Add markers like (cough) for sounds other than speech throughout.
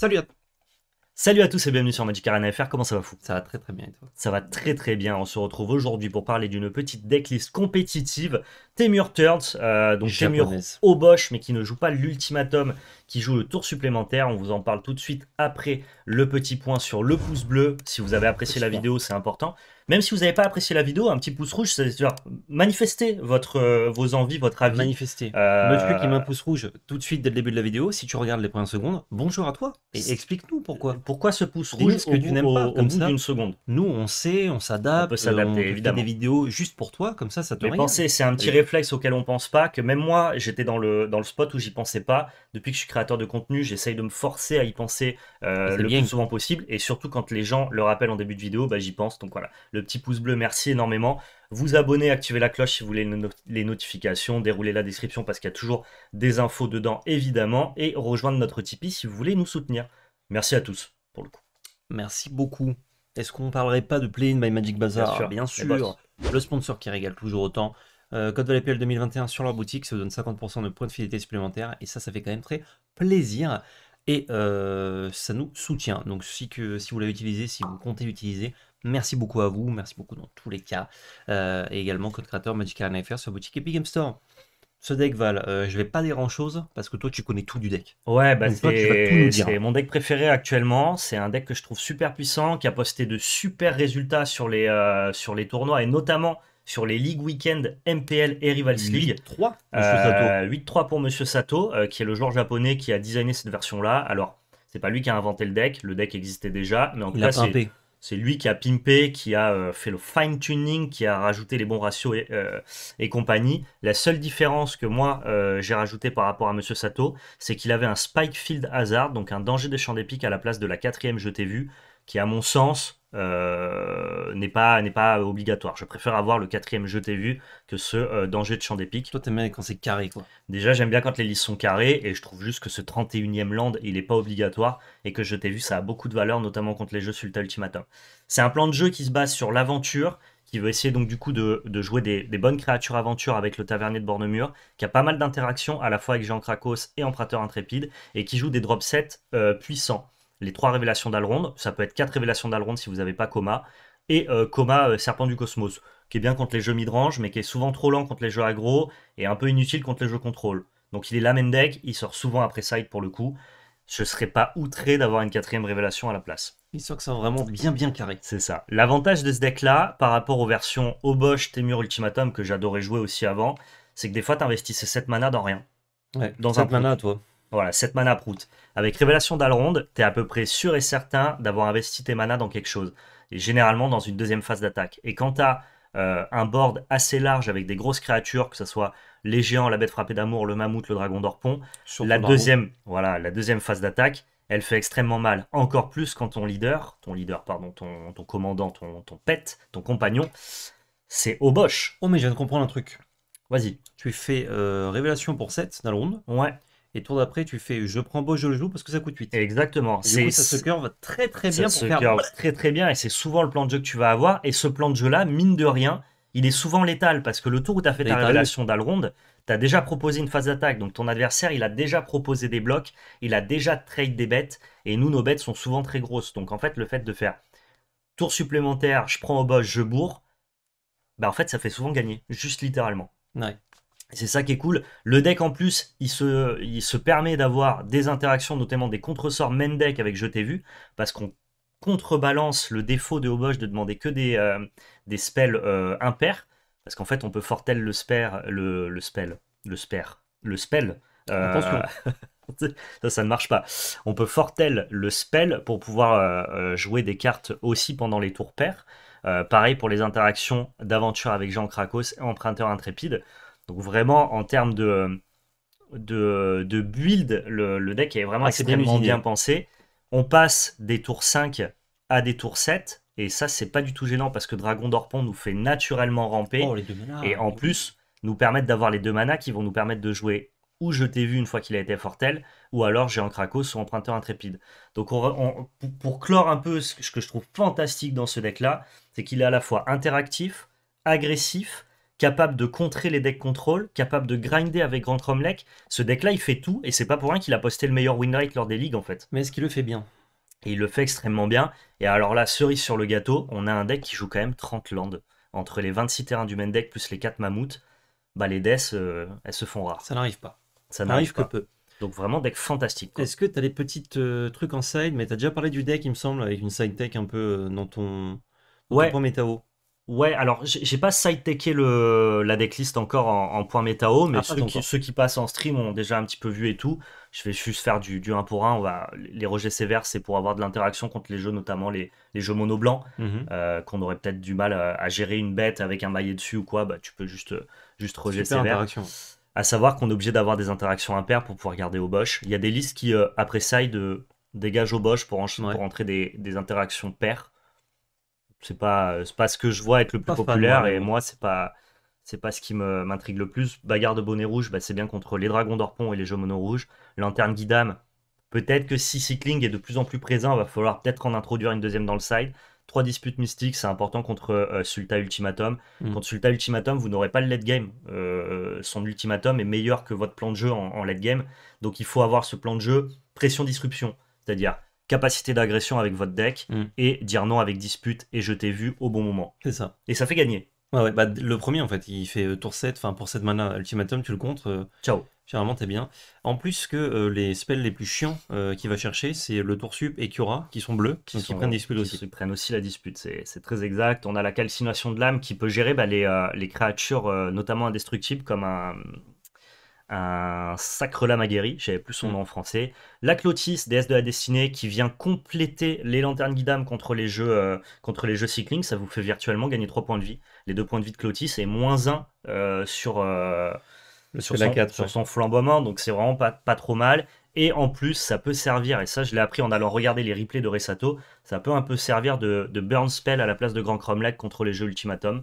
Salut à tous. Salut à tous et bienvenue sur Magic Arena FR, comment ça va fou Ça va très très bien et Ça va très très bien, on se retrouve aujourd'hui pour parler d'une petite decklist compétitive, Temur Turds, euh, donc Temur Bosch mais qui ne joue pas l'ultimatum qui joue le tour supplémentaire. On vous en parle tout de suite après le petit point sur le pouce bleu. Si vous avez apprécié la vidéo, c'est important. Même si vous n'avez pas apprécié la vidéo, un petit pouce rouge, c'est-à-dire manifester votre, euh, vos envies, votre avis. Manifester. Euh... met un pouce rouge tout de suite dès le début de la vidéo. Si tu regardes les premières secondes, bonjour à toi et explique-nous pourquoi. Euh, pourquoi ce pouce rouge ce que tu n'aimes pas comme au bout d'une seconde Nous, on sait, on s'adapte. Euh, on fait évidemment. des vidéos juste pour toi, comme ça, ça te Mais pensez, c'est un petit réflexe auquel on pense pas, que même moi, j'étais dans le, dans le spot où j'y pensais pas. Depuis que je suis de contenu, j'essaye de me forcer à y penser euh, le plus souvent possible. Et surtout quand les gens le rappellent en début de vidéo, bah, j'y pense. Donc voilà, le petit pouce bleu, merci énormément. Vous abonner, activer la cloche si vous voulez les notifications, dérouler la description parce qu'il y a toujours des infos dedans évidemment. Et rejoindre notre Tipeee si vous voulez nous soutenir. Merci à tous pour le coup. Merci beaucoup. Est-ce qu'on parlerait pas de Play in my Magic Bazaar Bien Bien sûr. Le sponsor qui régale toujours autant. Euh, Code Valley 2021 sur leur boutique. Ça vous donne 50% de points de fidélité supplémentaires. Et ça, ça fait quand même très plaisir. Et euh, ça nous soutient. Donc si, vous l'avez utilisé, si vous comptez l'utiliser, merci beaucoup à vous. Merci beaucoup dans tous les cas. Euh, et également Code Créateur Magical sur boutique Epic Game Store ce deck Val, je je vais pas dire grand chose parce que toi tu connais tout du deck. Ouais, bah c'est mon deck préféré actuellement. C'est un deck que je trouve super puissant, qui a posté de super résultats sur les, sur les tournois et notamment sur les ligues Weekend MPL et Rivals League. 8-3 8 euh, pour Monsieur Sato, euh, qui est le joueur japonais qui a designé cette version-là. Alors, c'est pas lui qui a inventé le deck, le deck existait déjà, mais en tout cas, c'est lui qui a pimpé, qui a euh, fait le fine-tuning, qui a rajouté les bons ratios et, et compagnie. La seule différence que moi j'ai rajouté par rapport à Monsieur Sato, c'est qu'il avait un Spike Field Hazard, donc un danger des champs d'épique à la place de la quatrième jetée vue, qui, à mon sens, euh, n'est pas, pas obligatoire. Je préfère avoir le quatrième jeu t'ai vu que ce euh, danger de champ des Toi, t'aimes bien quand c'est carré, quoi. Déjà, j'aime bien quand les listes sont carrées, et je trouve juste que ce 31e land, il n'est pas obligatoire, et que je t'ai vu, ça a beaucoup de valeur, notamment contre les jeux Sulta Ultimatum. C'est un plan de jeu qui se base sur l'aventure, qui veut essayer donc du coup de, jouer des, bonnes créatures aventure avec le tavernier de Bornemur, qui a pas mal d'interactions à la fois avec Jean Krakos et Emprateur Intrépide, et qui joue des drop sets euh, puissants les trois révélations d'Alrond. Ça peut être quatre révélations d'Alrond si vous n'avez pas Coma. Et euh, Coma, euh, Serpent du Cosmos, qui est bien contre les jeux midrange, mais qui est souvent trop lent contre les jeux aggro et un peu inutile contre les jeux contrôle. Donc il est la même deck, il sort souvent après side pour le coup. Je ne serais pas outré d'avoir une quatrième révélation à la place. Il sort que ça vraiment bien bien carré. C'est ça. L'avantage de ce deck-là, par rapport aux versions Obosh, Temur, Ultimatum que j'adorais jouer aussi avant, c'est que des fois investissais 7 mana dans rien. dans 7 un toi. Voilà, 7 mana prout. Avec Révélation d'Alrond, t'es à peu près sûr et certain d'avoir investi tes manas dans quelque chose. Et généralement dans une deuxième phase d'attaque. Et quand t'as euh, un board assez large avec des grosses créatures, que ce soit les géants, la bête frappée d'amour, le mammouth, le dragon d'Orpon, la deuxième, voilà, la deuxième phase d'attaque, elle fait extrêmement mal. Encore plus quand ton leader, ton leader, pardon, ton, commandant, ton, pet, ton compagnon, c'est au boche. Oh mais je viens de comprendre un truc. Vas-y. Tu fais euh, révélation pour 7 d'Alrond Ouais et tour d'après, tu fais je prends beau, je le joue parce que ça coûte 8. Exactement. Et ça se curve très très bien ça se faire. Curve très très bien et c'est souvent le plan de jeu que tu vas avoir. Et ce plan de jeu là, mine de rien, il est souvent létal parce que le tour où tu as fait ta révélation d'Alrond, tu as déjà proposé une phase d'attaque. Donc ton adversaire, il a déjà proposé des blocs, il a déjà trade des bêtes. Et nous, nos bêtes sont souvent très grosses. Donc en fait, le fait de faire tour supplémentaire, je prends au boss, je bourre, bah en fait, ça fait souvent gagner, juste littéralement. Ouais. C'est ça qui est cool. Le deck en plus, il se, il se permet d'avoir des interactions, notamment des contresorts main deck avec Je t'ai vu, parce qu'on contrebalance le défaut de Hobosh de demander que des, euh, des spells euh, impairs, parce qu'en fait on peut fortel le spell, le, le spell, le spell, le spell. Euh, (laughs) ça, ça ne marche pas. On peut fortel le spell pour pouvoir jouer des cartes aussi pendant les tours pairs. pareil pour les interactions d'aventure avec Jean Krakos et Emprunteur Intrépide donc vraiment, en termes de, de, build, le, deck est vraiment ah, bien, pensé. On passe des tours 5 à des tours 7. Et ça, c'est pas du tout gênant parce que Dragon d'Orpon nous fait naturellement ramper. Oh, et en plus, nous permettre d'avoir les deux manas qui vont nous permettre de jouer ou Je t'ai vu une fois qu'il a été fortel, ou alors J'ai un Krakos ou Emprunteur Intrépide. Donc pour, clore un peu ce que je trouve fantastique dans ce deck-là, c'est qu'il est à la fois interactif, agressif, capable de contrer les decks contrôle, capable de grinder avec Grand Cromlech. Ce deck-là, il fait tout, et c'est pas pour rien qu'il a posté le meilleur win lors des ligues, en fait. Mais est-ce qu'il le fait bien Et il le fait extrêmement bien. Et alors là, cerise sur le gâteau, on a un deck qui joue quand même 30 landes. Entre les 26 terrains du main deck plus les 4 mammouths, bah les deaths, euh, elles se font rares. Ça n'arrive pas. Ça n'arrive que peu. Donc vraiment deck fantastique. Est-ce que tu as des petits euh, trucs en side Mais tu as déjà parlé du deck, il me semble, avec une side tech un peu euh, dans ton, dans ouais. ton métao. Ouais, alors j'ai pas side le la decklist encore en, point métao, mais ah, ceux, qui, passent en stream ont déjà un petit peu vu et tout. Je vais juste faire du, du 1 pour 1. On va, les rejets sévères, c'est pour avoir de l'interaction contre les jeux, notamment les, jeux mono blancs, mhm. euh, qu'on aurait peut-être du mal à, gérer une bête avec un maillet dessus ou quoi. Bah, tu peux juste, juste rejet sévère. À savoir qu'on est obligé d'avoir des interactions impaires pour pouvoir garder au Bosch. Il y a des listes qui, euh, après side, euh, dégagent au Bosch pour, pour entrer des, des interactions paires c'est pas pas ce que je vois être le plus populaire et moi c'est pas c'est pas ce qui m'intrigue le plus. Bagarre de bonnet rouge, bah, c'est bien contre les dragons d'Orpon et les jeux mono rouges. Lanterne Guidam, peut-être que si Cycling est de plus en plus présent, va falloir peut-être en introduire une deuxième dans le side. Trois disputes mystiques, c'est important contre euh, Sulta Ultimatum. Hmm. Contre Sulta Ultimatum, vous n'aurez pas le late game. Euh, son ultimatum est meilleur que votre plan de jeu en, en late game. Donc il faut avoir ce plan de jeu pression-disruption. C'est-à-dire, capacité d'agression avec votre deck mm. et dire non avec dispute et je t'ai vu au bon moment. C'est ça. Et ça fait gagner. bah, le premier en fait, il fait euh, tour 7, enfin pour cette mana ultimatum, tu le comptes. Euh, Ciao. Finalement, t'es bien. En plus que euh, les spells les plus chiants qui qu'il va chercher, c'est le tour sup et Cura qui sont bleus, qui, prennent dispute aussi. Qui prennent aussi la dispute, c'est très exact. On a la calcination de l'âme qui peut gérer bah, les, les, créatures, notamment indestructibles, comme un un sacre lame aguerri, je plus son mm. nom en français. La Clotis, déesse de la destinée, qui vient compléter les lanternes guidam contre les jeux euh, contre les jeux cycling. Ça vous fait virtuellement gagner 3 points de vie. Les 2 points de vie de Clotis et moins 1 euh, sur, euh, sur, son, 4, sur son flamboiement. Donc c'est vraiment pas, pas trop mal. Et en plus, ça peut servir, et ça je l'ai appris en allant regarder les replays de Resato, ça peut un peu servir de, de burn spell à la place de Grand Cromlech contre les jeux Ultimatum.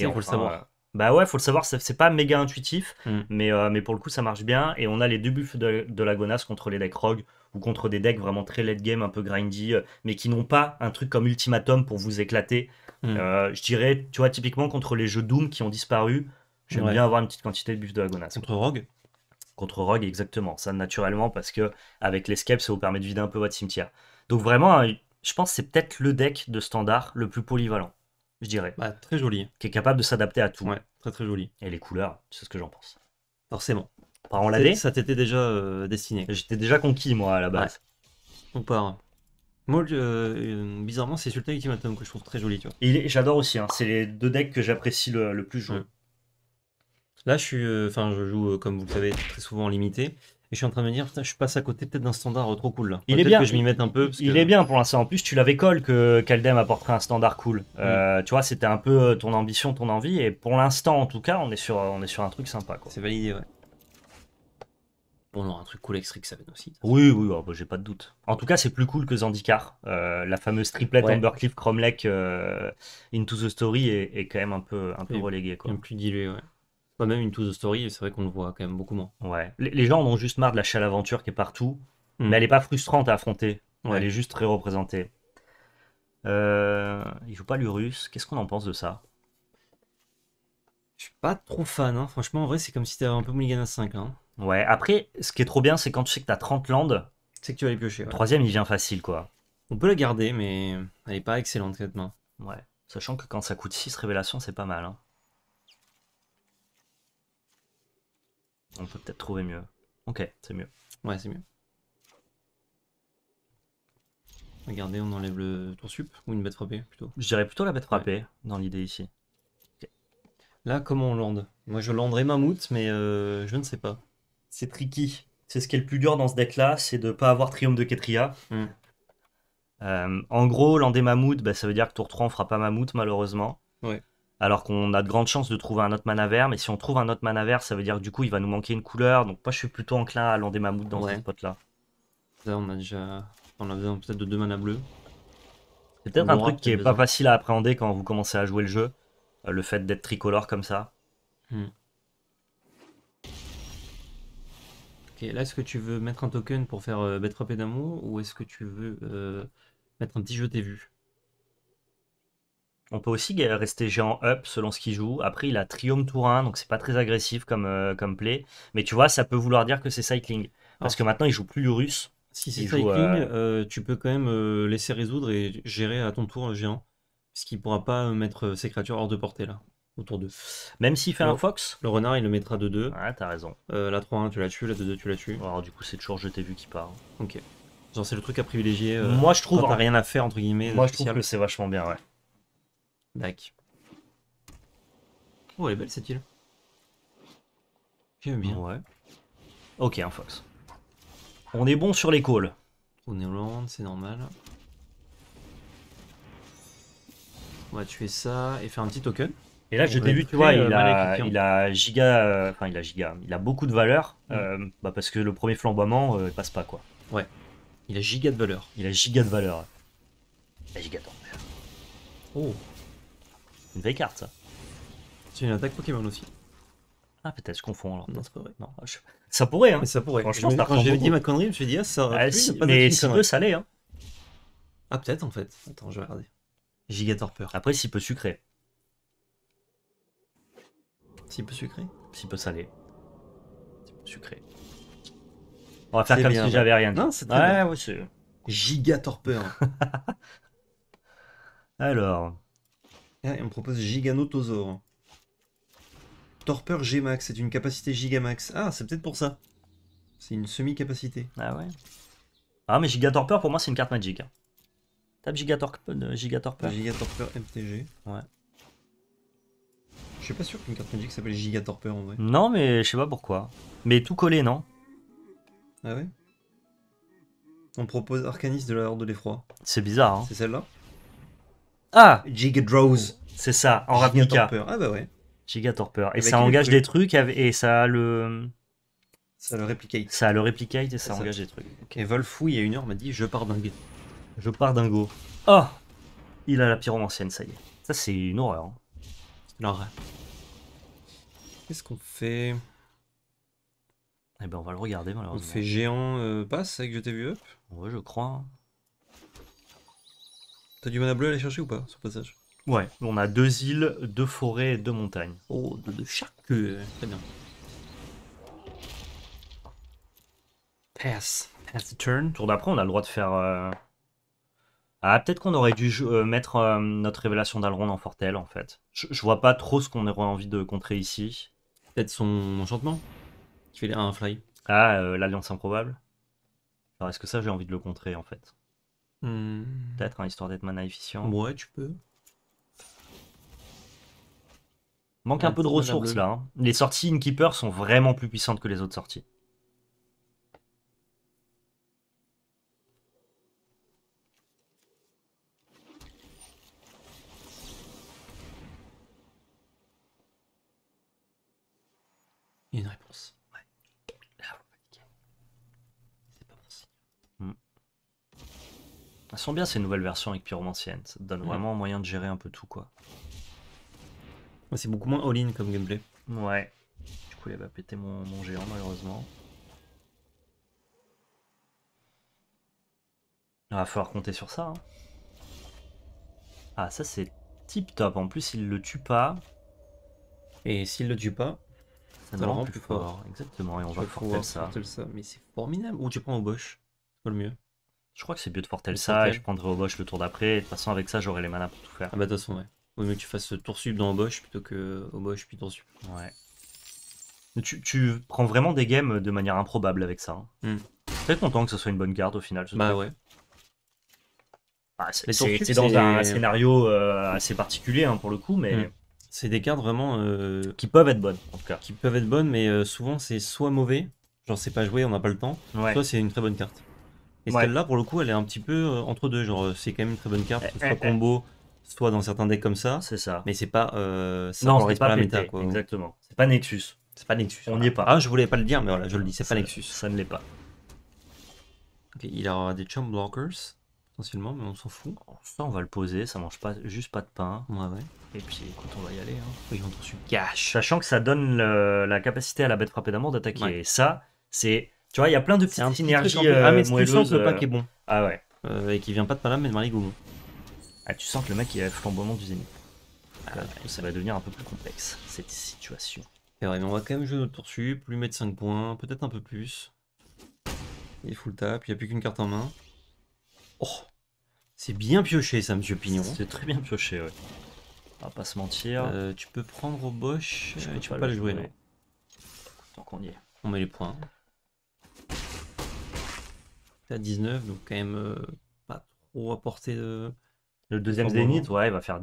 Et on faut le savoir. Bah ouais, faut le savoir, c'est pas méga intuitif, mm. mais, euh, mais pour le coup, ça marche bien. Et on a les deux buffs de, de la contre les decks rogue ou contre des decks vraiment très late game, un peu grindy, euh, mais qui n'ont pas un truc comme Ultimatum pour vous éclater. Mm. Euh, je dirais, tu vois, typiquement contre les jeux Doom qui ont disparu, j'aime bien avoir une petite quantité de buffs de la Contre Rogue Contre Rogue, exactement. Ça, naturellement, parce que avec l'escape, ça vous permet de vider un peu votre cimetière. Donc vraiment, je pense que c'est peut-être le deck de standard le plus polyvalent je dirais. Bah, très joli. Qui est capable de s'adapter à tout. Ouais, très très joli. Et les couleurs, tu sais ce que j'en pense. Forcément. Par en l'année Ça t'était déjà euh, destiné. J'étais déjà conquis, moi, à la base. On part. Hein. Moi, euh, bizarrement, c'est Sultan Ultimatum que je trouve très joli, tu vois. J'adore aussi, hein. c'est les deux decks que j'apprécie le, plus jouer. Là, je suis, euh, enfin, je joue, comme vous le savez, très souvent en limité. Et je suis en train de me dire, putain, je passe à côté peut-être d'un standard trop cool là. Il est bien. que je m'y mette un peu. il est bien pour l'instant. En plus, tu l'avais col que Kaldem apporterait un standard cool. Mm. Euh, tu vois, c'était un peu euh, ton ambition, ton envie. Et pour l'instant, en tout cas, on est sur, on est sur un truc sympa. C'est validé, ouais. On aura un truc cool avec être aussi. Oui, oui, oh, bah, j'ai pas de doute. En tout cas, c'est plus cool que Zandikar. Euh, la fameuse triplette Ambercliff, Cromlech, Into the Story est, quand même un peu, un peu plus diluée, ouais. Pas bah, même une to the story, c'est vrai qu'on le voit quand même beaucoup moins. Ouais. Les, gens en ont juste marre de la aventure qui est partout, hmm. mais elle n'est pas frustrante à affronter. Elle est juste très représentée. Euh, il joue pas l'Urus. Qu'est-ce qu'on en pense de ça Je suis pas trop fan, hein. franchement. En vrai, c'est comme si t'avais un peu Mulligan 5. Hein. Ouais, après, ce qui est trop bien, c'est quand tu sais que as 30 landes. C'est que tu vas les piocher. troisième, il vient facile, quoi. On peut la garder, mais elle est pas excellente, cette Ouais. Sachant que quand ça coûte 6 révélations, c'est pas mal. Hein. On peut peut-être trouver mieux. Ok, c'est mieux. Ouais, c'est mieux. Regardez, on enlève le tour sup ou une bête frappée plutôt Je dirais plutôt la bête frappée dans l'idée ici. Là, comment on lande Moi, je landerai mammouth, mais euh, je ne sais pas. C'est tricky. C'est ce qui est le plus dur dans ce deck-là, c'est de ne pas avoir Triomphe de Ketria. Hmm. Euh, en gros, lander mammouth, bah, ça veut dire que tour 3, on fera pas mammouth malheureusement. Ouais alors qu'on a de grandes chances de trouver un autre mana vert. Mais si on trouve un autre mana vert, ça veut dire du coup, il va nous manquer une couleur. Donc, moi, je suis plutôt enclin à lander mammouth dans cette ce spot-là. Là, on a déjà. On a besoin peut-être de deux mana bleus. C'est peut-être un truc qui est pas facile à appréhender quand vous commencez à jouer le jeu. Euh, le fait d'être tricolore comme ça. Hmm. Ok, là, est-ce que tu veux mettre un token pour faire euh, d'amour ou est-ce que tu veux euh, mettre un petit jeu vu on peut aussi rester géant up selon ce qu'il joue. Après, il a Triome 1, donc c'est pas très agressif comme, euh, comme play. Mais tu vois, ça peut vouloir dire que c'est cycling. Parce que maintenant, il joue plus russe. Si c'est cycling, euh, euh, tu peux quand même laisser résoudre et gérer à ton tour géant. Parce qu'il pourra pas mettre ses créatures hors de portée là autour d'eux. Même s'il fait un fox Le renard, il le mettra de 2. Ouais, t'as raison. la 3-1, tu la tues, la 2-2, tu la tues. Alors, du coup, c'est toujours je t'ai vu qui part. Ok. Genre, c'est le truc à privilégier. Moi, je trouve. Hein. rien à faire, entre guillemets. Moi, je trouve que c'est vachement bien, ouais. Dac. Oh, elle est belle cette île. J'aime bien. Ouais. Ok, un fox. On est bon sur les calls. On est Hollande, c'est normal. On va tuer ça et faire un petit token. Et là, je débute, tu vois, euh, il, a, il a giga, euh, enfin il a giga, il a beaucoup de valeur, mm. euh, bah parce que le premier flamboiement il passe pas quoi. Ouais. Il a giga de valeur. Il a giga de valeur. Il a giga de valeur. Oh. Une vraie carte, ça. C'est une attaque Pokémon aussi. Ah, peut-être, je confonds alors. Non, c'est pas ah, Ça pourrait, hein. ça pourrait. Franchement, quand j'ai dit ma connerie, je me suis dit, ah, ça. Ah, plus, pas mais peu, salé, hein. Ah, peut-être en fait. Attends, je vais regarder. Gigatorpeur. Après, si peu sucré. Si peu sucré Si peu salé. Si peu sucré. On va faire comme si j'avais rien Non, c'est très ouais, bien. Gigatorpeur. (laughs) Alors. Ah, et on propose Giganotosaur Torpeur Gmax, c'est une capacité Gigamax. Ah, c'est peut-être pour ça. C'est une semi-capacité. Ah ouais. Ah, mais Gigatorpeur, pour moi, c'est une carte Magic. Hein. Tape euh, Gigatorpeur. Gigatorpeur MTG. Ouais. Je suis pas sûr qu'une carte Magic s'appelle Gigatorpeur en vrai. Non, mais je sais pas pourquoi. Mais tout collé, non Ah ouais On propose Arcanis de la Horde de l'Effroi. C'est bizarre, hein C'est celle-là ah, rose c'est ça, en Ravnica. Ah bah ouais. Gigatorpeur. Et ça engage des trucs et ça le. Ça le replicate. Ça le Replicate. et ça, engage des trucs. Okay. Et Volfou, il y a une heure, m'a dit Je pars dingue. Je pars dingo. Ah oh Il a la ancienne, ça y est. Ça, c'est une horreur. Hein. Qu'est-ce qu'on fait Eh ben, on va le regarder malheureusement. On fait géant euh, passe avec je t'ai vu up Ouais, je crois. T'as du mana bleu à aller chercher ou pas, sur passage Ouais, on a deux îles, deux forêts et deux montagnes. Oh, de, de chaque. Très bien. Pass. Pass the turn. Tour d'après, on a le droit de faire. Euh, ah, peut-être qu'on aurait dû euh, mettre euh, notre révélation d'Alrond en Fortel, en fait. Je, je vois pas trop ce qu'on aurait envie de contrer ici. Peut-être son enchantement Qui fait un fly. Ah, l'Alliance improbable. Alors, est-ce que ça, j'ai envie de le contrer, en fait Hmm. Peut-être, hein, histoire d'être mana efficient. Ouais, tu peux. Manque un peu de ressources là. Hein. Les sorties Inkeeper sont vraiment plus puissantes que les autres sorties. Ah, Elles sont bien ces nouvelles versions avec Pyromancienne. Ça donne vraiment moyen de gérer un peu tout, quoi. C'est beaucoup moins all-in comme gameplay. Ouais. Du coup, elle va péter mon, géant, malheureusement. Il ah, va falloir compter sur ça. Hein. Ah, ça, c'est tip-top. En plus, il le tue pas. Et s'il le tue pas, ça, rend plus, fort. Exactement, et on va va le ça. ça. Mais c'est formidable. Ou tu prends au boche, c'est pas le mieux. Je crois que c'est mieux de fortel ça et je prendrai Bosch le tour d'après. De toute façon, avec ça, j'aurai les manas pour tout faire. Ah bah, de toute façon, ouais. Vaut mieux tu fasses tour sub dans Bosch plutôt que au Bosch puis tour sub. Ouais. tu, tu, prends vraiment des games de manière improbable avec ça. Hein. Mm. Très content que ce soit une bonne carte au final. bah ouais. Bah, c'est dans un scénario euh, assez particulier hein, pour le coup, mais. Hmm. C'est des cartes vraiment. Euh, qui peuvent être bonnes, en tout cas. Qui peuvent être bonnes, mais euh, souvent c'est soit mauvais, genre c'est pas joué, on n'a pas le temps, ouais. soit c'est une très bonne carte. Et celle-là, pour le coup, elle est un petit peu euh, entre deux. Genre, euh, c'est quand même une très bonne carte, soit combo, soit dans certains decks comme ça. C'est ça. Mais c'est pas. Euh, ça non, c'est pas, la méta, quoi. Exactement. C'est pas Nexus. C'est pas Nexus. On n'y est pas. Ah, je voulais pas le dire, mais voilà, je le dis, c'est pas Nexus. Ça ne l'est pas. Ok, il aura des chum blockers, potentiellement, mais on s'en fout. Oh, ça, on va le poser, ça mange pas, juste pas de pain. ouais. Et puis, écoute, on va y aller. Hein. Oui, on t'en Sachant que ça donne la capacité à la bête frappée d'amour d'attaquer. Et ça, c'est tu vois, il y a plein de petites synergies. ah, mais tu sens que le pack euh, est bon. Ah ouais. Euh, et qui vient pas de Palam, mais de Marie Ah, tu sens que le mec il a flamboiement du zénith. Ah, euh, ça va devenir un peu plus complexe, cette situation. Et mais on va quand même jouer notre tour lui mettre 5 points, peut-être un peu plus. Il full tap, il n'y a plus qu'une carte en main. Oh C'est bien pioché ça, monsieur Pignon. C'est très bien pioché, ouais. On va pas se mentir. tu peux prendre au Bosch, tu peux pas, le jouer, jouer. non. Tant qu'on y est. On met les points à 19, donc quand même euh, pas trop à portée de. Le deuxième Zénith, ouais, il va faire.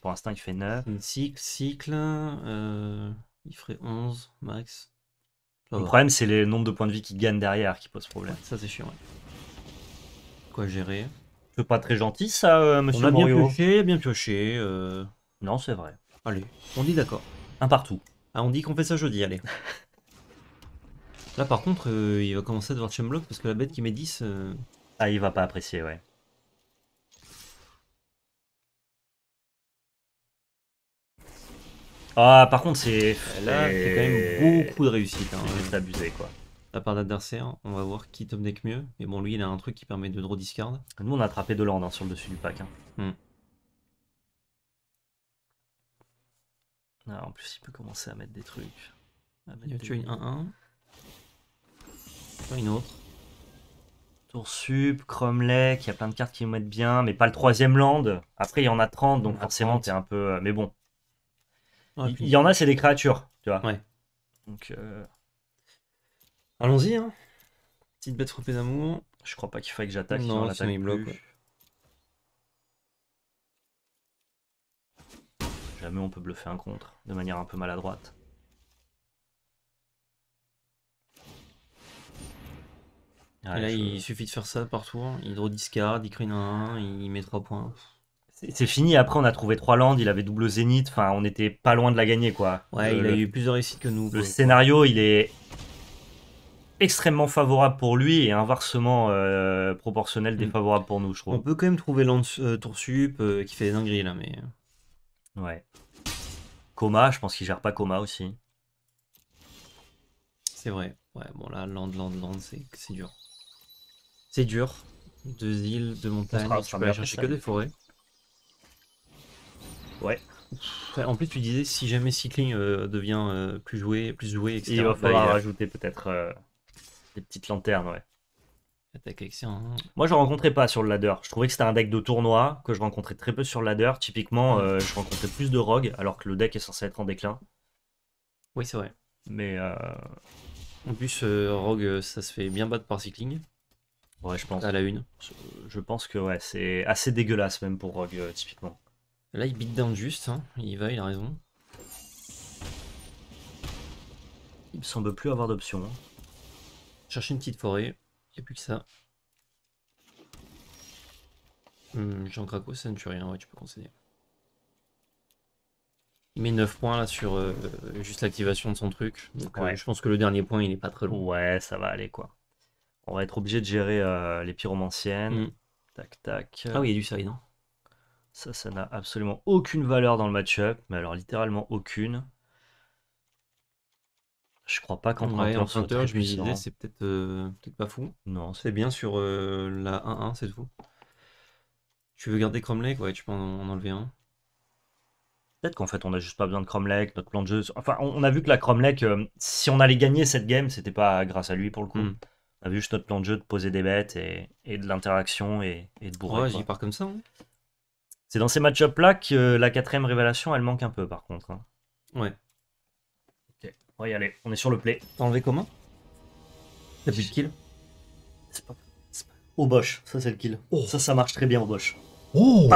Pour l'instant, il fait 9. Cycle, cycle euh, il ferait 11 max. Le problème, c'est les nombres de points de vie qu'il gagne derrière qui pose problème. ça, c'est chiant. Quoi gérer C'est pas très gentil, ça, euh, monsieur On a bien pioché, bien pioché. Non, c'est vrai. Allez, on dit d'accord. Un partout. Ah, on dit qu'on fait ça jeudi, allez. (laughs) Là par contre, euh, il va commencer à devoir block parce que la bête qui met 10... Euh, ah, il va pas apprécier, ouais. Ah, par contre, c'est... Là, c'est quand même beaucoup de réussite. Hein, c'est juste abusé, quoi. À part l'adversaire, on va voir qui tombe que mieux. Mais bon, lui, il a un truc qui permet de draw discard. Nous, on a attrapé deux landes hein, sur le dessus du pack. Hein. Hmm. Ah, en plus, il peut commencer à mettre des trucs. À tuer une 1-1 une autre. Tour sup, Cromlech, il y a plein de cartes qui vont mettent bien, mais pas le troisième land. Après, il y en a 30, donc forcément, t'es un peu. Euh, mais bon. Il y en a, c'est des créatures, tu vois. Ouais. Donc. Euh, Allons-y, hein. Petite bête frappée d'amour. Je crois pas qu'il faille que j'attaque. Non, la sinon bloque. Jamais on peut bluffer un contre de manière un peu maladroite. là, il suffit de faire ça partout hein. hydro discard rediscard, il crée un 1, il met 3 points. C'est fini. Après, on a trouvé 3 lands, Il avait double zénith. Enfin, on était pas loin de la gagner, quoi. Ouais, il a eu plus de réussite que nous. Le scénario, il est extrêmement favorable pour lui et inversement euh, proportionnel mm. défavorable pour nous, je trouve. On peut quand même trouver Land euh, Tour Sup euh, qui fait des dingueries, là, mais. Ouais. Coma, je pense qu'il gère pas Coma aussi. C'est vrai. Ouais, bon, là, Land, Land, Land, c'est dur. C'est dur. Deux îles, deux montagnes, tu chercher que des forêts. Ouais. En plus, tu disais si jamais Cycling euh, devient euh, plus joué, plus joué, etc. Il va bah, falloir rajouter peut-être euh, des petites lanternes, ouais. Attaque hein. Moi, je rencontrais pas sur le ladder. Je trouvais que c'était un deck de tournoi que je rencontrais très peu sur le ladder. Typiquement, je rencontrais plus de rogue alors que le deck est censé être en déclin. Oui, c'est vrai. Mais en plus, rogue, ça se fait bien battre par Cycling. Ouais, je pense. À la une. Je, pense que ouais, c'est assez dégueulasse même pour Rogue, euh, typiquement. Là, il beat down juste, hein. il va, il a raison. Il semble plus avoir d'options. Chercher une petite forêt, il n'y a plus que ça. Hmm, Jean Craco, ça ne tue rien, ouais, tu peux concéder. Il met 9 points là sur euh, juste l'activation de son truc. Donc euh, je pense que le dernier point il n'est pas très long. Ouais, ça va aller quoi on va être obligé de gérer euh, les pyromanciennes. Mm. Tac, tac. Ah oui, il y a du side. non Ça, ça n'a absolument aucune valeur dans le match-up, mais alors littéralement aucune. Je crois pas qu'en ouais, je me disais, c'est euh, peut-être pas fou. Non, c'est bien sur euh, la 1-1, c'est fou. Tu veux garder Lake Ouais, tu peux en, enlever un. Peut-être qu'en fait, on n'a juste pas besoin de Lake, notre plan de jeu. Enfin, on, a vu que la Cromlech, si on allait gagner cette game, c'était pas grâce à lui pour le coup. Mm. On vu juste notre plan de jeu de poser des bêtes et, de l'interaction et, de bourrer. Ouais, j'y pars comme ça. Hein. C'est dans ces match-ups là que euh, la quatrième révélation elle manque un peu par contre. Hein. Ouais. Ok, on y on est sur le play. T'as enlevé comment T'as plus de kill C'est pas... Au bosch, ça c'est le kill. Oh. Ça, ça marche très bien au bosch. Oh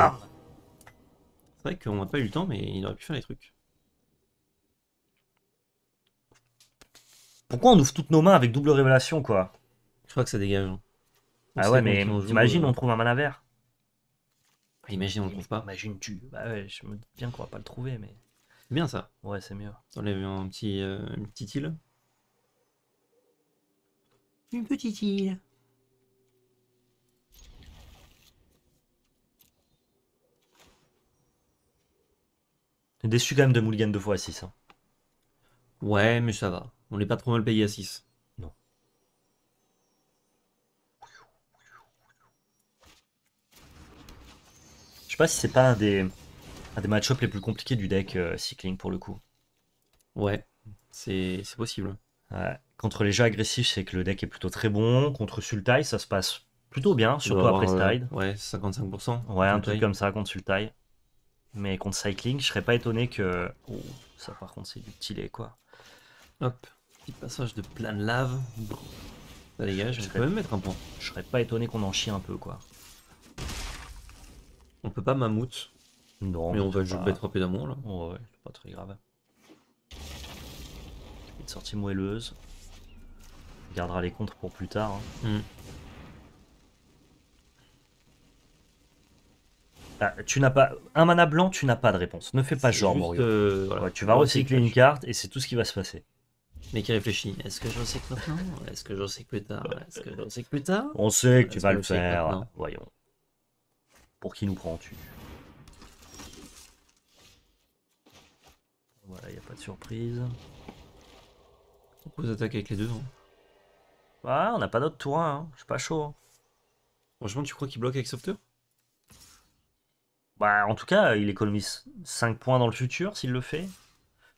C'est vrai qu'on n'a pas eu le temps, mais il aurait pu faire les trucs. Pourquoi on ouvre toutes nos mains avec double révélation quoi je crois que ça dégage. Hein. Ah ouais, mais imagine euh. on trouve un mana vert. Ah, imagine, on le trouve pas. Imagine, tu. Bah ouais, je me dis bien qu'on va pas le trouver, mais. C'est bien ça. Ouais, c'est mieux. On On un petit, euh, une petite île. Une petite île. Des quand de Mulligan deux fois à 6. Hein. Ouais, mais ça va. On n'est pas trop mal payé à 6. sais pas si c'est pas un des, match-ups les plus compliqués du deck euh, Cycling pour le coup. Ouais, c'est possible. Ouais. Contre les jeux agressifs, c'est que le deck est plutôt très bon. Contre Sultai, ça se passe plutôt bien, surtout après Stide. Euh, ouais, ouais, 55%. Ouais, un truc comme ça contre Sultai. Mais contre Cycling, je serais pas étonné que. Oh, ça par contre, c'est du petit quoi. Hop, petit passage de plein de lave. Ça les je, je vais même mettre un point. Je serais pas étonné qu'on en chie un peu, quoi. On peut pas mammouth. Non. Mais on va le très rapidement là. Ouais, ouais, pas très grave. Une sortie moelleuse. On gardera les contres pour plus tard. Hein. Hmm. Ah, tu n'as pas un mana blanc, tu n'as pas de réponse. Ne fais pas genre euh, tu vas recycler une carte et c'est tout ce qui va se passer. Mais qui réfléchit. Est-ce que je recycle maintenant Est-ce que je recycle plus tard Est-ce que je recycle plus tard On sait que tu vas le faire. Voyons qui nous prends-tu Voilà, il n'y a pas de surprise. On peut attaquer avec les deux. Hein. on n'a pas d'autre tour hein. je suis pas chaud. Hein. Franchement, tu crois qu'il bloque avec Softer Bah, en tout cas, il économise 5 points dans le futur s'il le fait.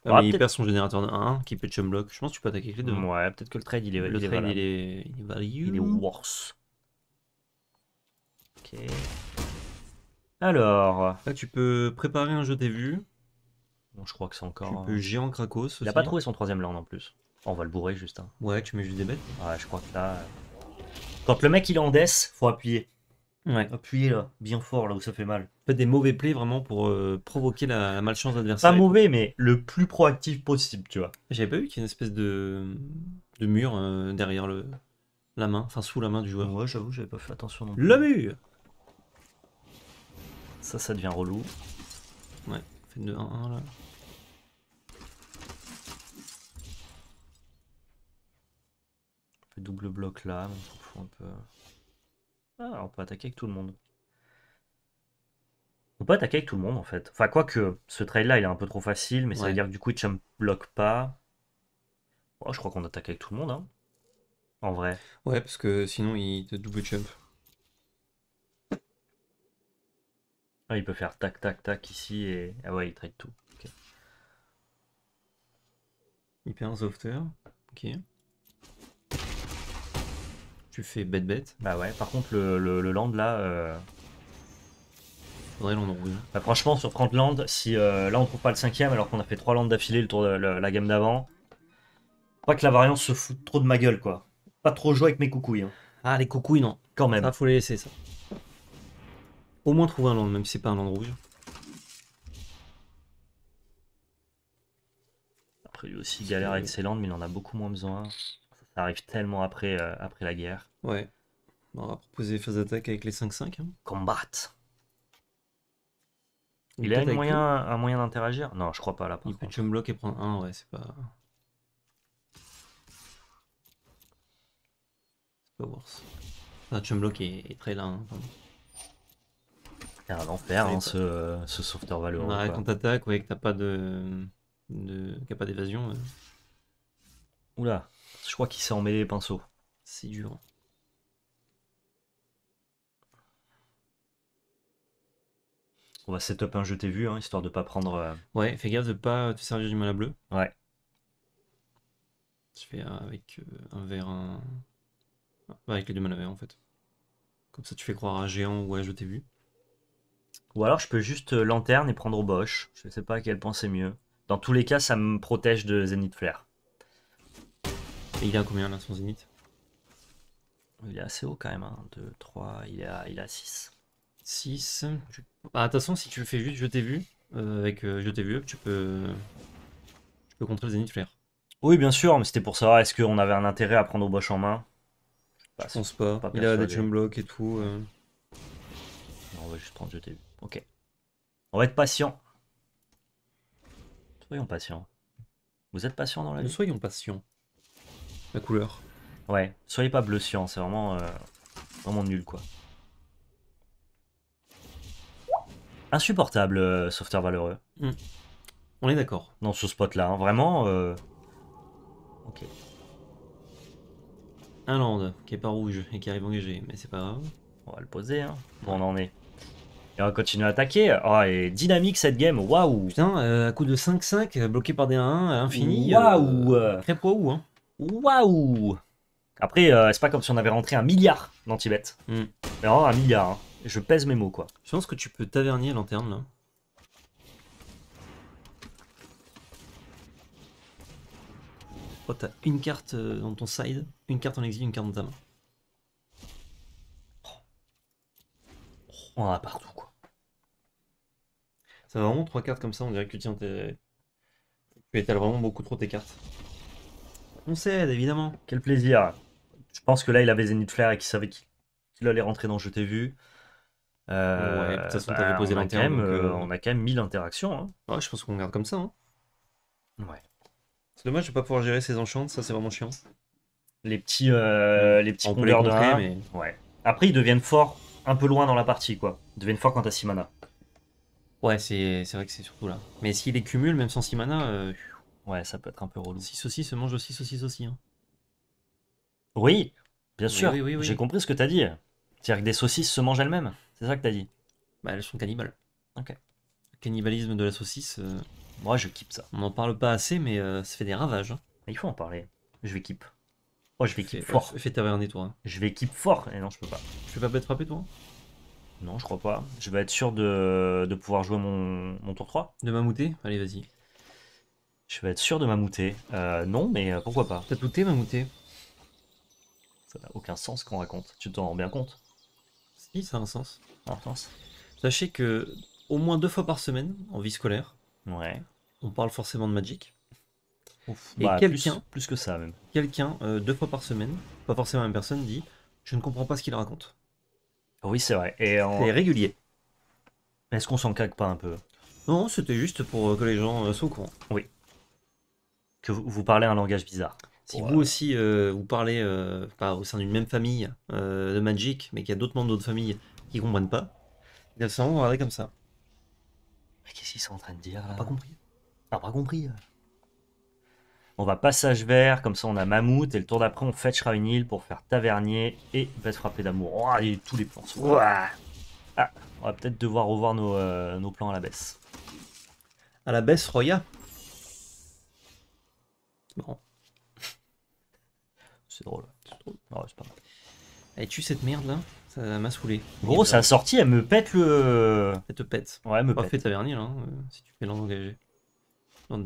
Ah, bah, il perd son générateur de 1 qui peut un block. Je pense tu peux attaquer avec les deux. Ouais, peut-être que le trade il est, le trade, il est, il est, il est worse. Ok. Alors, Là, tu peux préparer un jeu des vues. bon, je crois que c'est encore. peux peu hein. géant Krakos. Il a pas trouvé son troisième land en plus. Oh, on va le bourrer juste. Hein. Ouais, tu mets juste des bêtes. Ouais, je crois que là. Euh, quand le mec il est en death, faut appuyer. Ouais. Appuyer là, bien fort là où ça fait mal. Faites des mauvais plays vraiment pour euh, provoquer la, malchance adverse. Pas mauvais, mais le plus proactif possible, tu vois. J'avais pas vu qu'il y a une espèce de, mur euh, derrière le, la main, enfin sous la main du joueur. Ouais, j'avoue, j'avais pas fait attention non plus. Le mur ça, ça devient relou. Ouais, fait 2 1 1 là. double bloc là, on s'en fout un peu. Ah, on peut attaquer avec tout le monde. On peut attaquer avec tout le monde en fait. Enfin, quoique, ce trail là il est un peu trop facile, mais ça veut dire que du coup il ne bloque pas. je crois qu'on attaque avec tout le monde, hein. En vrai. Ouais, parce que sinon il te double jump. Ah, il peut faire tac tac tac ici et. Ah ouais, il trade tout. Hyper Il perd un Ok. Tu fais bête bête. Bah ouais, par contre, le, land là. Euh... Faudrait land rouge. Bah, franchement, sur 30 land si euh, là on trouve pas le cinquième alors qu'on a fait 3 lands d'affilée le tour de la, gamme d'avant. Pas que la variance se fout trop de ma gueule quoi. Pas trop jouer avec mes coucouilles. Hein. Ah, les coucouilles non. Quand même. Ça, faut les laisser ça au moins trouver un land, même si c'est pas un land rouge. Après lui aussi galère avec ses landes, mais il en a beaucoup moins besoin. Ça arrive tellement après, euh, après la guerre. Ouais. On va proposer phase d'attaque avec les 5-5. Hein. Combat. Il, a un moyen, un moyen d'interagir Non, je crois pas là. Par il peut et prendre un, ouais, c'est pas. C'est pas worse. Enfin, chum block et, très là. C'est un enfer, hein, ce, ce, sauveteur Valorant. Bah, ouais, quand t'attaques, ouais, que t'as pas de. de... pas d'évasion. Oula, je crois qu'il s'est emmêlé les pinceaux. C'est dur. On va setup un jeté vu, hein, histoire de pas prendre. Euh, ouais, fais gaffe de pas te servir du mal bleu. Ouais. Tu fais avec euh, un verre, un. Avec les deux mana à en fait. Comme ça, tu fais croire à géant ou à jeté vu. Ou alors je peux juste euh, lanterne et prendre au Bosch, Je sais pas à quel point c'est mieux. Dans tous les cas, ça me protège de Zenith Flair. Et il a combien là son Zenith Il est assez haut quand même. 2, hein. 3, il a il a 6. 6. De toute façon, si tu fais juste je t'ai vu, euh, avec euh, je t'ai vu, tu peux... tu peux contrer le Zenith Flare. Oui, bien sûr, mais c'était pour savoir est-ce qu'on avait un intérêt à prendre au Bosch en main. Je, sport, bah, pense pas. il a des jump et tout on va juste prendre je Ok. On va être patient. Soyons patients. Vous êtes patient dans la vie Soyons patients. La couleur. Ouais, soyez pas bleu c'est vraiment, euh, vraiment nul quoi. Insupportable, euh, sauveteur valeureux. Hmm. On est d'accord. Dans ce spot là, hein, vraiment. Euh, ok. Un land qui est pas rouge et qui arrive engagé, mais c'est pas grave. On va le poser, hein. Bon, on en est. Et on continuer à attaquer. Oh, et dynamique cette game, waouh Putain, à euh, coup de 5-5, euh, bloqué par des 1-1, infini. Euh, waouh Très où, hein. Waouh Après, c'est pas comme si on avait rentré un milliard dans Tibet. Hmm. Mais vraiment un milliard, hein. Je pèse mes mots, quoi. Je pense que tu peux tavernier lanterne, là. Oh, t'as une carte dans ton side, une carte en exil, une carte dans ta main. Oh, on partout, quoi. Ça vraiment trois cartes comme ça, on dirait que tu tiens Tu étales vraiment beaucoup trop tes cartes. On cède, évidemment. Quel plaisir. Je pense que là, il avait Zenith flair et qu'il savait qu'il allait rentrer dans Je t'ai vu. Euh, ouais, de toute façon, t'avais bah, posé on a, euh, on a quand même 1000 interactions. Hein. Ouais, je pense qu'on garde comme ça. Hein. Ouais. C'est dommage de pas pouvoir gérer ces enchantes, ça c'est vraiment chiant. Les petits, euh, les petits couleurs de Ouais. Après, ils deviennent forts un peu loin dans la partie, quoi. Ils deviennent forts quand t'as 6 mana. Ouais, c'est vrai que c'est surtout là. Mais s'il les cumule, même sans 6 mana. Euh, ouais, ça peut être un peu relou. si aussi se mange aussi, saucisse aussi. Hein. Oui, bien sûr. J'ai compris ce que t'as dit. C'est-à-dire que des saucisses se mangent elles-mêmes. C'est ça que t'as dit. Bah, elles sont cannibales. Ok. cannibalisme de la saucisse. Euh, Moi, je kiffe ça. On en parle pas assez, mais euh, ça fait des ravages. Hein. Il faut en parler. Je vais kiffe. Oh, je vais kiffe fort. Fais, ta toi. Je vais kiffe fort. Et eh non, je peux pas. Je peux pas être frappé, toi non, je crois pas. Je vais être sûr de, pouvoir jouer mon, mon, tour 3. De mamouter Allez, vas-y. Je vais être sûr de mamouter. Euh, non, mais euh, pourquoi pas T'as douté mamouter Ça n'a aucun sens qu'on raconte. Tu t'en rends bien compte Si, ça a un sens. Ah, un Sachez que au moins deux fois par semaine, en vie scolaire, ouais. on parle forcément de Magic. Ouf. Et bah, quelqu'un, plus, que ça même. Quelqu'un, euh, deux fois par semaine, pas forcément la même personne, dit Je ne comprends pas ce qu'il raconte. Oui, c'est vrai. Et C'est régulier. Est-ce qu'on s'en cague pas un peu Non, c'était juste pour euh, que les gens euh, soient au courant. Oui. Que vous, parlez un langage bizarre. Si vous aussi euh, vous parlez au sein d'une même famille de Magic, mais qu'il y a d'autres membres d'autres familles qui ne comprennent pas, ils sûrement comme ça. Mais qu'est-ce qu'ils sont en train de dire là Pas compris. Ah, pas compris. On va passage vert, comme ça on a mammouth, et le tour d'après on fetchera une île pour faire tavernier et se frapper d'amour. Oh, tous les plans ah, on va peut-être devoir revoir euh, nos, plans à la baisse. À la baisse, Roya C'est drôle. C'est drôle. pas Elle eh, tue cette merde là ça m'a saoulé. Gros, eh ben, ça a sorti, elle me pète le. Elle te pète. Ouais, elle me pas pète. fait tavernier, hein, euh, si tu fais l'en dégager. L'en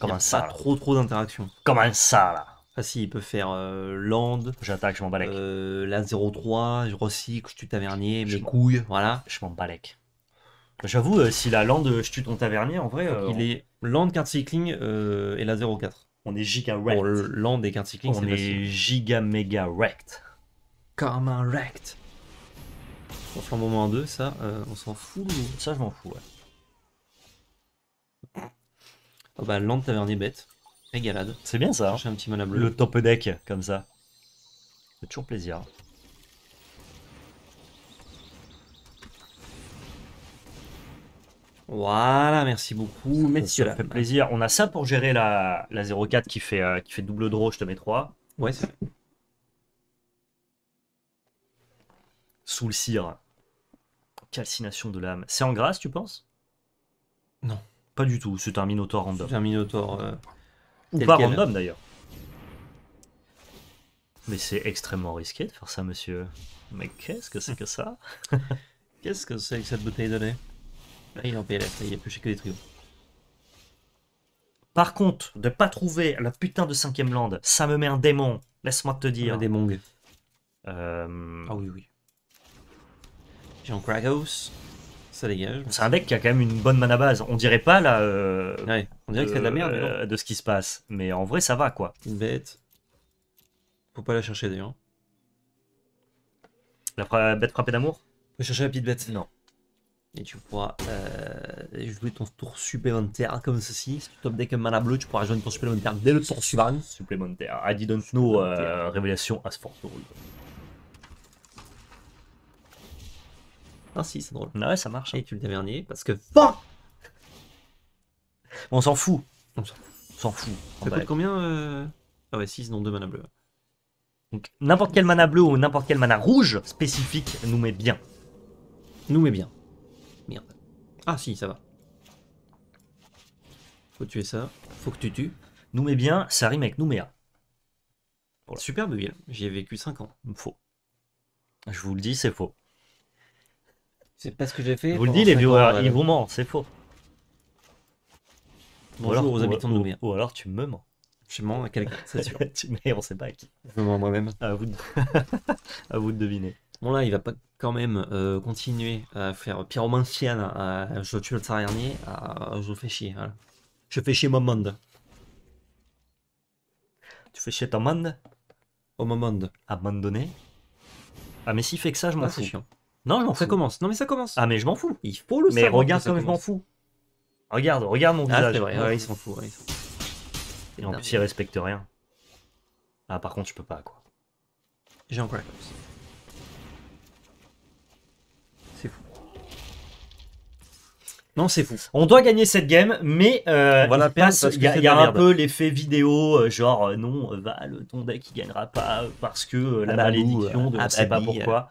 Comment ça Pas trop trop d'interaction. Comme ça là Ah si, il peut faire euh, land, J'attaque, je m'en balèque. euh, la 03, je recycle, je tue tavernier, mes couilles, voilà. Je m'en balèque. Bah, j'avoue, euh, si la land, euh, je tue ton tavernier, en vrai, Il est land, card cycling et la 04. on est giga wrecked. Pour land et card cycling, c'est est giga méga wrecked. Comme un wrecked On flambeau moins 2, ça, on s'en fout. Ça, je m'en fous, ouais. Oh bah, Land Tavernier bête. Régalade. C'est bien ça. Hein. un petit Le top deck, comme ça. C'est toujours plaisir. Voilà, merci beaucoup, Ça fait plaisir. On a ça pour gérer la, la 4 qui fait, euh, qui fait double draw, je te mets 3. Ouais, c'est Sous le cire. Calcination de l'âme. C'est en grâce, tu penses Non. Pas du tout, c'est un Minotaur random. C'est un Minotaur. Euh, Ou pas random d'ailleurs. Mais c'est extrêmement risqué de faire ça, monsieur. Mais qu'est-ce que c'est que ça (laughs) Qu'est-ce que c'est que cette bouteille de lait Là, ah, il est en PLS, il a plus chez que des trios. Par contre, de pas trouver la putain de cinquième lande, ça me met un démon. Laisse-moi te dire. Un démon. Euh... Ah oui, oui. Jean un dégage. C'est un deck qui a quand même une bonne mana base. On dirait pas là. Euh, on dirait de, que c'est la merde. Euh, de ce qui se passe. Mais en vrai, ça va quoi. Une bête. Faut pas la chercher d'ailleurs. La bête frappée d'amour Faut chercher la petite bête. Non. Et tu pourras euh, jouer ton tour supplémentaire comme ceci. Si tu top deck un mana bleu, tu pourras jouer ton supplémentaire dès le tour suivant. Supplémentaire. I didn't know. révélation as for Ah si, c'est drôle. Ah ouais, ça marche. Hein. Et tu le dernier, parce que... Bon, on s'en fout. On s'en fout. Ça coûte combien euh, Ah ouais, 6, non 2 mana bleu. Donc n'importe quel mana bleu ou n'importe quel mana rouge spécifique nous met bien. Nous met bien. Merde. Ah si, ça va. Faut tuer ça. Faut que tu tues. Nous met bien, ça rime avec Nouméa. Voilà. Superbe ville. J'y ai vécu 5 ans. Faux. Je vous le dis, c'est faux. C'est pas ce que j'ai fait. Vous le dites, les viewers, ils vous mentent, c'est faux. Bonjour aux habitants de Ou, alors tu me mens. Je mens à quelqu'un, c'est sûr. mais (laughs) on sait pas à qui. Je mens moi-même. À, vous de... (laughs) à vous de deviner. Bon là, il va pas quand même euh, continuer à faire pyromancienne, à je tue le dernier, à je fais chier. Je fais chier mon monde. Tu fais chier ton monde Au oh, moment. abandonner Ah mais s'il fait que ça, je m'en ah, fous. Non, ça commence. Non, mais ça commence. Ah, mais je m'en fous. Il faut le savoir. Mais regarde comme je m'en fous. Regarde, regarde mon ah, visage. vrai, hein. ouais, il s'en fout. Et en plus, il respecte rien. Ah, par contre, je peux pas, quoi. J'ai encore la C'est fou. Non, c'est fou. On doit gagner cette game, mais euh, il y a, un peu l'effet vidéo, euh, genre euh, non, euh, le ton deck il gagnera pas parce que la malédiction de ne sait pas pourquoi.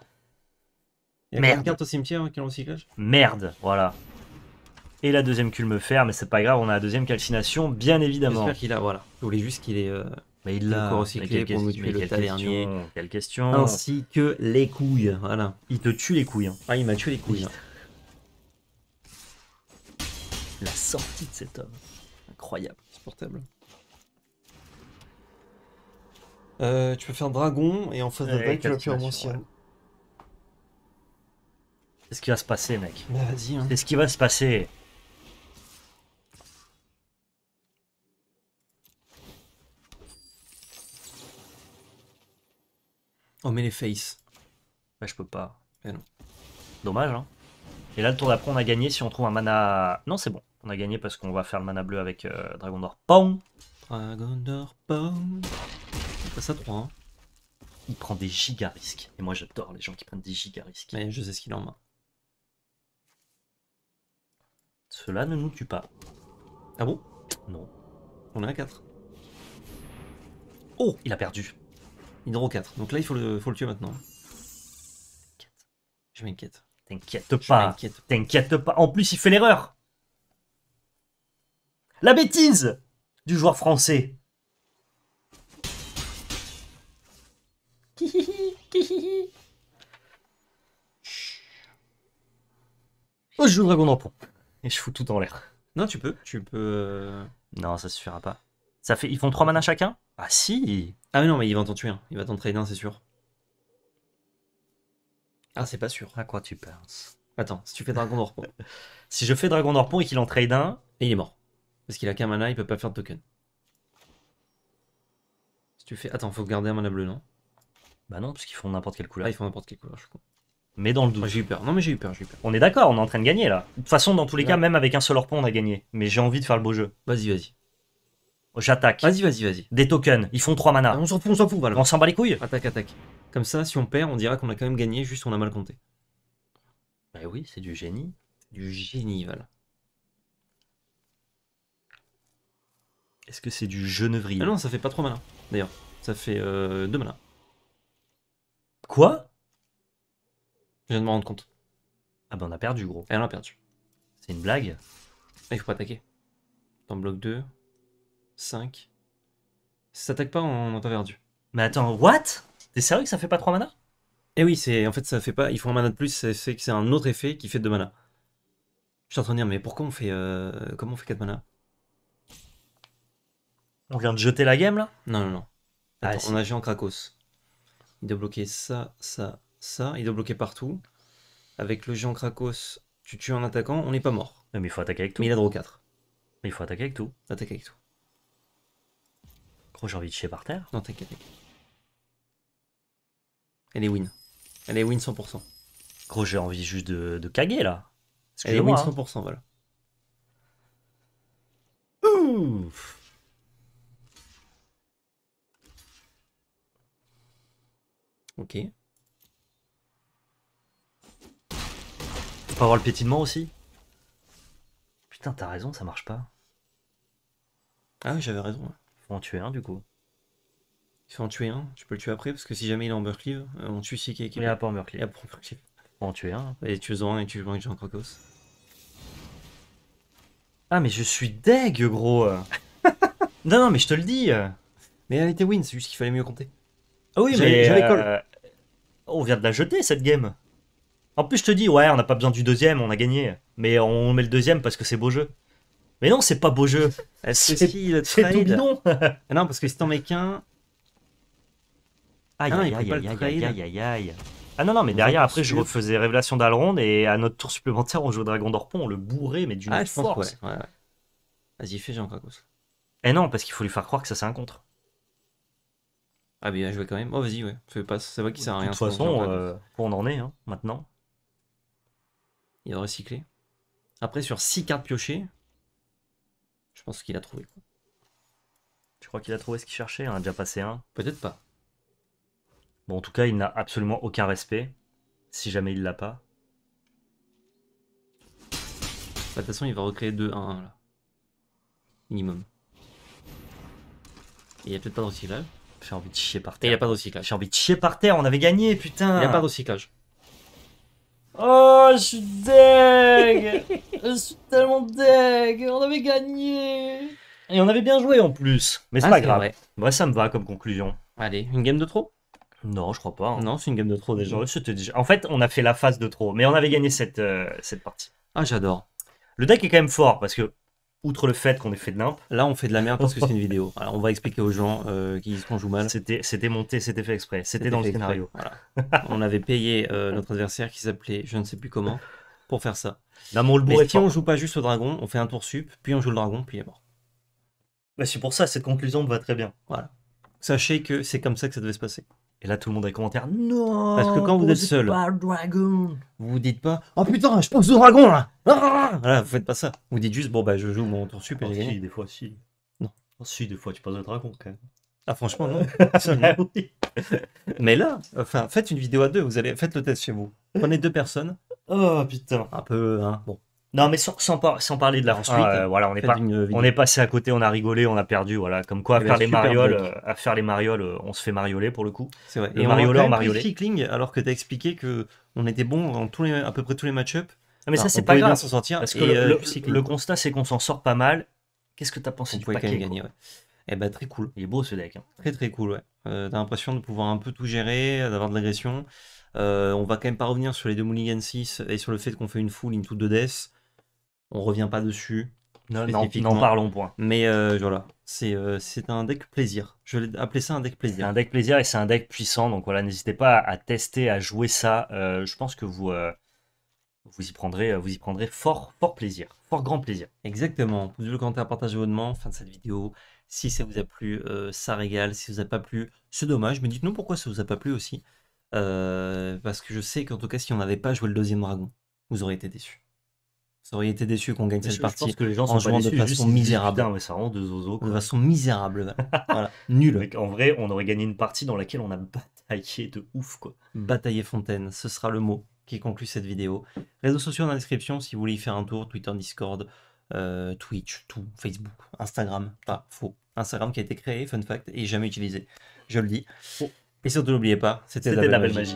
Merde. Hein, Merde, voilà. Et la deuxième cul me ferme, mais c'est pas grave, on a la deuxième calcination, bien évidemment. J'espère qu'il a, voilà. Je voulais juste qu'il ait. Euh, mais il l'a recyclé pour nous tuer Quelle question Ainsi que les couilles, voilà. Il te tue les couilles. Hein. Ah, il m'a tué les couilles. Hein. La sortie de cet homme. Incroyable. Supportable. Euh, tu peux faire dragon et en face d'attaque, tu vas plus Ouais quest ce qui va se passer, mec. Bah, vas-y. Hein. C'est ce qui va se passer. Oh, mais les faces. Bah, je peux pas. Dommage, hein. Et là, le tour d'après, on a gagné si on trouve un mana... Non, c'est bon. On a gagné parce qu'on va faire le mana bleu avec euh, Dragon d'Or Pong. Dragon d'Or Pong. Ça, ça 3. Il prend des giga risques. Et moi, j'adore les gens qui prennent des giga risques. Mais je sais ce qu'il a en main. Cela ne nous tue pas. Ah bon Non. On est à 4. Oh, il a perdu. Il Hydro 4. Donc là, il faut le, tuer maintenant. Je m'inquiète. T'inquiète pas. T'inquiète pas. En plus, il fait l'erreur. La bêtise du joueur français. Oh, je joue le dragon d'emploi. (laughs) et je fous tout en l'air. Non, tu peux, tu peux. Euh, non, ça suffira pas. Ça fait, ils font 3 manas chacun Ah si Ah mais non, mais il va t'en tuer il va t'en trader un, c'est sûr. Ah, c'est pas sûr. À quoi tu penses Attends, si tu fais Dragon d'Orpon. (laughs) si je fais Dragon d'Orpon et qu'il en trade un, et il est mort. Parce qu'il a qu'un mana, il peut pas faire de token. Si tu fais. Attends, faut garder un mana bleu, non Bah non, parce qu'ils font n'importe quelle couleur. Ah, ils font n'importe quelle couleur, je crois mais dans le doute. J'ai eu peur. Non, mais j'ai eu peur, j'ai eu peur. On est d'accord, on est en train de gagner là. De toute façon, dans tous les cas, même avec un seul orpon, on a gagné. Mais j'ai envie de faire le beau jeu. Vas-y, vas-y. J'attaque. Vas-y, vas-y, vas-y. Des tokens, ils font 3 mana. on s'en fout, on s'en fout, On s'en bat les couilles. Attaque, attaque. Comme ça, si on perd, on dira qu'on a quand même gagné, juste on a mal compté. Bah oui, c'est du génie. Du génie, voilà. Est-ce que c'est du genevrier Ah non, ça fait pas trop mana. D'ailleurs, ça fait 2 euh, Quoi je viens de me rendre compte. Ah ben on a perdu gros. Et on a perdu. C'est une blague Il faut pas attaquer. Dans bloc 2, 5. Si ça t'attaque pas, on n'a pas perdu. Mais attends, what T'es sérieux que ça fait pas 3 mana Eh oui, c'est en fait ça fait pas. Il faut un mana de plus, c'est que c'est un autre effet qui fait 2 mana. Je suis en train de dire, mais pourquoi on fait. Euh, comment on fait 4 mana On vient de jeter la game là Non, non, non. Ah, on a en Krakos. Il doit bloquer ça, ça, ça, il doit bloquer partout. Avec le géant Krakos, tu tues un attaquant, on n'est pas mort. Mais il faut attaquer avec tout. Mais il a draw 4. Mais il faut attaquer avec tout. Attaquer avec tout. Gros, j'ai envie de chier par terre. Non, t'inquiète, Elle est win. Elle est win 100%. Gros, j'ai envie juste de, caguer là. Elle est win 100%, hein. voilà. Ouf. Ok. Pas avoir le pétinement aussi Putain, t'as raison, ça marche pas. Ah oui, j'avais raison. Faut en tuer un du coup. Il faut en tuer un, tu peux le tuer après, parce que si jamais il est en Burcleave, euh, on tue si quelqu'un est. Il pas en Burcleave. Il est en en tuer un. Et tu en un et tu en Crocos. Ah mais je suis deg gros (laughs) Non non mais je te le dis Mais elle était win, c'est juste qu'il fallait mieux compter. Ah oui mais j'avais euh... On vient de la jeter cette game en plus, je te dis, ouais, on n'a pas besoin du deuxième, on a gagné. Mais on met le deuxième parce que c'est beau jeu. Mais non, c'est pas beau jeu. (laughs) c'est tout bidon. (laughs) Ah non, parce que si t'en mets qu'un. Aïe, aïe, aïe, aïe, aïe, aïe, aïe. Ah non, non, mais derrière, après, je refaisais Révélation d'Alrond et à notre tour supplémentaire, on jouait Dragon d'Orpon, on le bourrait, mais d'une ah, force. Vas-y, fais Jean Cracos. Eh non, parce qu'il faut lui faire croire que ça, c'est un contre. Ah, bien, je vais joué quand même. Oh, vas-y, ouais. Fais pas, ça va qui sert à rien. De toute façon, euh, on en est, hein, maintenant. Il va recycler. Après, sur 6 cartes piochées, je pense qu'il a trouvé. Quoi. Tu crois qu'il a trouvé ce qu'il cherchait Il hein, a déjà passé un Peut-être pas. Bon, en tout cas, il n'a absolument aucun respect. Si jamais il l'a pas. Bah, de toute façon, il va recréer 2-1-1 là. Minimum. Et il n'y a peut-être pas de recyclage. J'ai envie de chier par terre. il n'y a pas de recyclage. J'ai envie de chier par terre, on avait gagné, putain Il n'y a pas de recyclage. Oh, je suis deg Je suis tellement deg On avait gagné Et on avait bien joué en plus. Mais c'est ah, pas grave. ça me va comme conclusion. Allez, une game de trop Non, je crois pas. Hein. Non, c'est une game de trop déjà. En fait, on a fait la phase de trop, mais on avait gagné cette, euh, cette partie. Ah, j'adore. Le deck est quand même fort parce que outre le fait qu'on ait fait de l'imp. Là, on fait de la merde parce que c'est une (laughs) vidéo. on va expliquer aux gens euh, qui qu'on joue mal. C'était, monté, c'était fait exprès. C'était dans le scénario. on avait payé euh, notre adversaire qui s'appelait je ne sais plus comment pour faire ça. Là, mon Mais si on joue pas juste au dragon, on fait un tour sup, puis on joue le dragon, puis il est mort. Mais bah, c'est pour ça, cette conclusion me va très bien. Voilà. Sachez que c'est comme ça que ça devait se passer. Et là, tout le monde a commentaire. Non Parce que quand vous, êtes seul, vous dites pas Oh putain, je pense au dragon là ah, ah, ah. Voilà, vous faites pas ça. Vous dites juste Bon, bah, je joue mon tour super. » Si, des fois, si. Non. si, des fois, tu passes au dragon quand même. Ah, franchement, non. (laughs) Bah Mais là, enfin, faites une vidéo à deux. Vous allez, faites le test chez vous. Prenez deux personnes. Oh putain. Un peu, hein. Bon, non, mais sans, sans, parler de la ah, ensuite, euh, voilà, on est, on est passé à côté, on a rigolé, on a perdu, voilà. Comme quoi, à eh faire, ben, les marioles, euh, à faire les marioles, euh, on se fait marioler pour le coup. C'est vrai. et marioleur, alors que tu as expliqué que on était bon dans tous les, à peu près tous les match ups ah, mais ça, c'est pas grave. s'en sortir. Parce que le, constat, c'est qu'on s'en sort pas mal. Qu'est-ce que tu as pensé on du paquet gagner, ouais. Eh ben, très cool. Il est beau ce deck. Hein. Très très cool, ouais. as l'impression de pouvoir un peu tout gérer, d'avoir de l'agression. on va quand même pas revenir sur les deux Mulligan 6 et sur le fait qu'on fait une full into 2 deaths on revient pas dessus. Non, n'en parlons point. Mais euh, voilà, euh, c'est un deck plaisir. Je vais appeler ça un deck plaisir. un deck plaisir et c'est un deck puissant, donc voilà, n'hésitez pas à, tester, à jouer ça. Euh, je pense que vous, vous, y prendrez, vous y prendrez fort, fort plaisir, fort grand plaisir. Exactement. Pouce le commentaire, partagez demandes. Fin de cette vidéo. Si ça vous a plu, ça régale. Si ça vous a pas plu, c'est dommage. Mais dites-nous pourquoi ça vous a pas plu aussi. parce que je sais qu'en tout cas, si on n'avait pas joué le deuxième dragon, vous auriez été déçus. Ça aurait été déçu qu'on gagne cette partie pense que les gens sont jouant de façon misérable. de façon misérable. Nul. en vrai, on aurait gagné une partie dans laquelle on a bataillé de ouf. quoi. Mm. Batailler Fontaine, ce sera le mot qui conclut cette vidéo. Réseaux sociaux dans la description si vous voulez y faire un tour Twitter, Discord, euh, Twitch, tout, Facebook, Instagram. Pas faux. Instagram qui a été créé, fun fact, et jamais utilisé. Je le dis. Oh. Et surtout, n'oubliez pas, c'était la belle, magie.